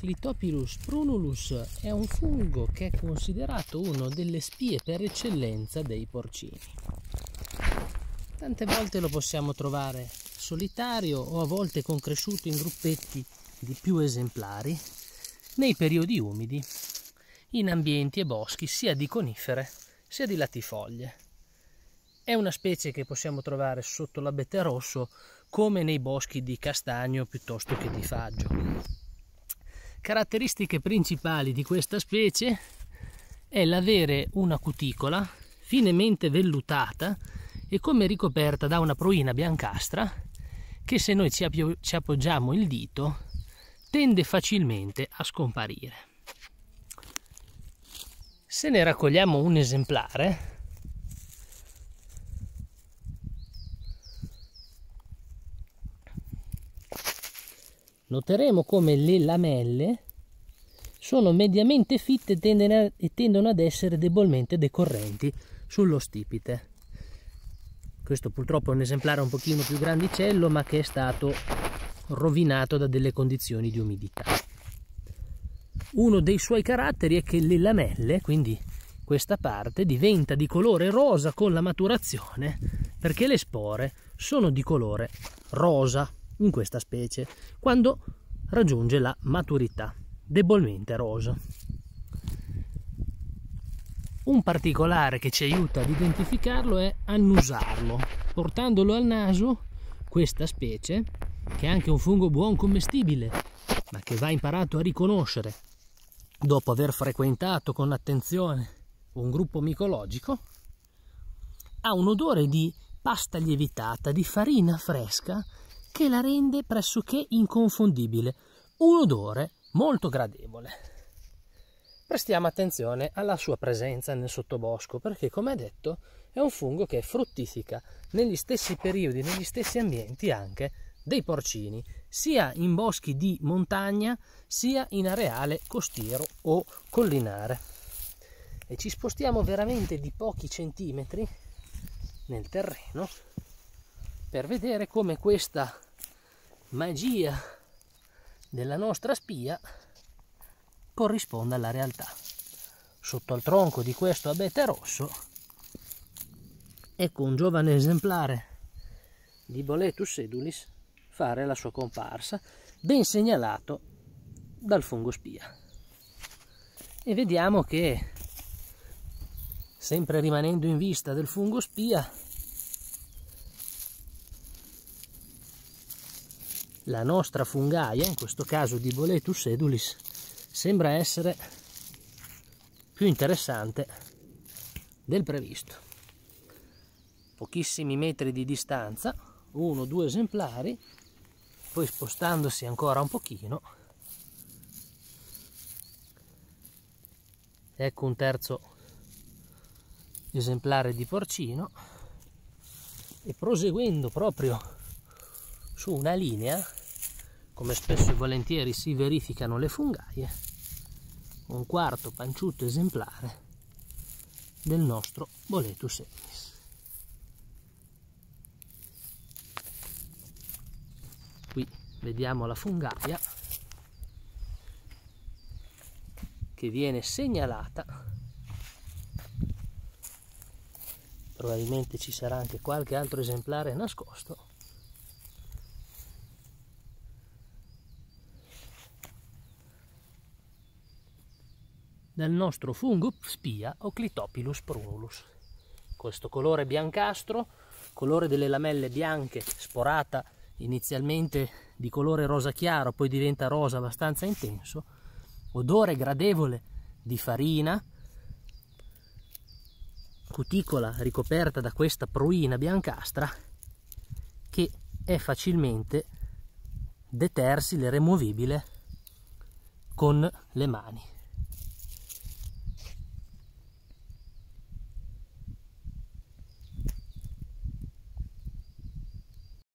Clitopilus prunulus è un fungo che è considerato una delle spie per eccellenza dei porcini. Tante volte lo possiamo trovare solitario o a volte concresciuto in gruppetti di più esemplari nei periodi umidi, in ambienti e boschi sia di conifere sia di latifoglie. È una specie che possiamo trovare sotto l'abete rosso come nei boschi di castagno piuttosto che di faggio. Caratteristiche principali di questa specie è l'avere una cuticola finemente vellutata e come ricoperta da una proina biancastra che se noi ci, app- ci appoggiamo il dito tende facilmente a scomparire. Se ne raccogliamo un esemplare noteremo come le lamelle sono mediamente fitte e tendono ad essere debolmente decorrenti sullo stipite. Questo purtroppo è un esemplare un pochino più grandicello ma che è stato rovinato da delle condizioni di umidità. Uno dei suoi caratteri è che le lamelle, quindi questa parte, diventa di colore rosa con la maturazione perché le spore sono di colore rosa in questa specie quando raggiunge la maturità, debolmente rosa. Un particolare che ci aiuta ad identificarlo è annusarlo. Portandolo al naso, questa specie, che è anche un fungo buon commestibile, ma che va imparato a riconoscere dopo aver frequentato con attenzione un gruppo micologico, ha un odore di pasta lievitata, di farina fresca che la rende pressoché inconfondibile, un odore molto gradevole. Prestiamo attenzione alla sua presenza nel sottobosco perché, come detto, è un fungo che fruttifica negli stessi periodi, negli stessi ambienti anche dei porcini, sia in boschi di montagna sia in areale costiero o collinare. E ci spostiamo veramente di pochi centimetri nel terreno per vedere come questa magia della nostra spia corrisponde alla realtà. Sotto al tronco di questo abete rosso, ecco un giovane esemplare di Boletus edulis fare la sua comparsa, ben segnalato dal fungo spia. E vediamo che, sempre rimanendo in vista del fungo spia, la nostra fungaia, in questo caso di Boletus edulis, sembra essere più interessante del previsto. Pochissimi metri di distanza, uno o due esemplari, poi spostandosi ancora un pochino, ecco un terzo esemplare di porcino e proseguendo proprio su una linea come spesso e volentieri si verificano le fungaie, un quarto panciuto esemplare del nostro Boletus emis. Qui vediamo la fungaia che viene segnalata probabilmente ci sarà anche qualche altro esemplare nascosto del nostro fungo spia o clitopilus prunulus. Questo colore biancastro, colore delle lamelle bianche, sporata inizialmente di colore rosa chiaro, poi diventa rosa abbastanza intenso, odore gradevole di farina, cuticola ricoperta da questa pruina biancastra che è facilmente detersile, removibile con le mani.